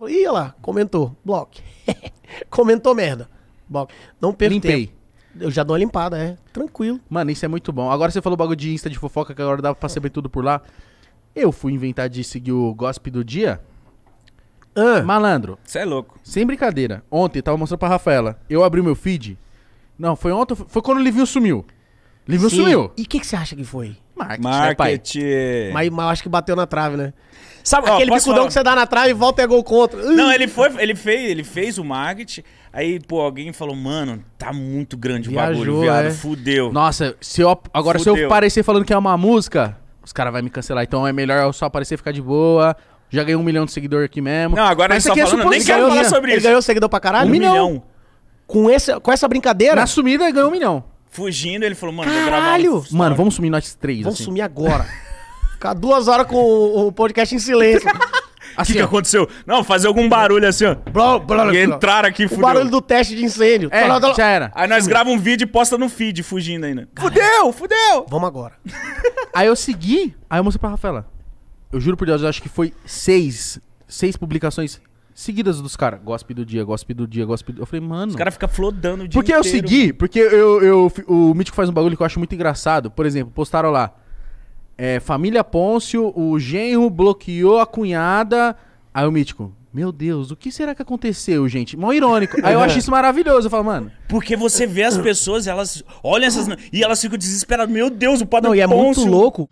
Falei, ia lá, comentou, bloco. comentou merda. Bloco. Não perdi. Limpei. Tempo. Eu já dou uma limpada, é. Tranquilo. Mano, isso é muito bom. Agora você falou bagulho de Insta de fofoca, que agora dá pra saber tudo por lá. Eu fui inventar de seguir o gospel do dia. Ah, Malandro. Você é louco. Sem brincadeira. Ontem tava mostrando pra Rafaela. Eu abri o meu feed. Não, foi ontem. Foi quando o Livinho sumiu. Livinho Sim. sumiu. E o que, que você acha que foi? Marketing. Marketing. Né, pai? Mas, mas eu acho que bateu na trave, né? Sabe Ó, aquele bicudão falar? que você dá na trave e volta e é gol contra. Não, ele foi, ele fez, ele fez o marketing. Aí, pô, alguém falou, mano, tá muito grande Viajou, o bagulho, viado, é. fudeu. Nossa, se eu, agora fudeu. se eu aparecer falando que é uma música, os caras vão me cancelar. Então é melhor eu só aparecer e ficar de boa. Já ganhei um milhão de seguidor aqui mesmo. Não, agora Mas a gente tá é falando, nem quero falar sobre ele isso. Ele ganhou seguidor pra caralho? Um, milhão. milhão. Com, esse, com essa brincadeira? Na sumida, ele ganhou um milhão. Fugindo, ele falou, mano, Caralho! Vou gravar um mano, vamos sumir nós três. Vamos assim. sumir agora. Ficar duas horas com o, o podcast em silêncio. O assim, que, que, aconteceu? Não, fazer algum barulho assim, ó. Blá, blá, e entrar aqui, fudeu. O barulho do teste de incêndio. É, blá, blá, já era. Aí nós gravamos um vídeo e posta no feed, fugindo ainda. Fudeu, fudeu! Vamos agora. aí eu segui, aí eu mostrei pra Rafaela. Eu juro por Deus, eu acho que foi seis, seis publicações seguidas dos caras. Gospe do dia, gospe do dia, gospe do... Eu falei, mano... Os caras ficam flodando o Porque inteiro, eu segui, mano. porque eu, eu, o Mítico faz um bagulho que eu acho muito engraçado. Por exemplo, postaram lá... É, família Pôncio, o genro bloqueou a cunhada. Aí o mítico, meu Deus, o que será que aconteceu, gente? Mó irônico. Aí eu é. acho isso maravilhoso. Eu falo, mano. Porque você vê as pessoas, elas olham essas. E elas ficam desesperadas. Meu Deus, o padre Não, e é muito louco.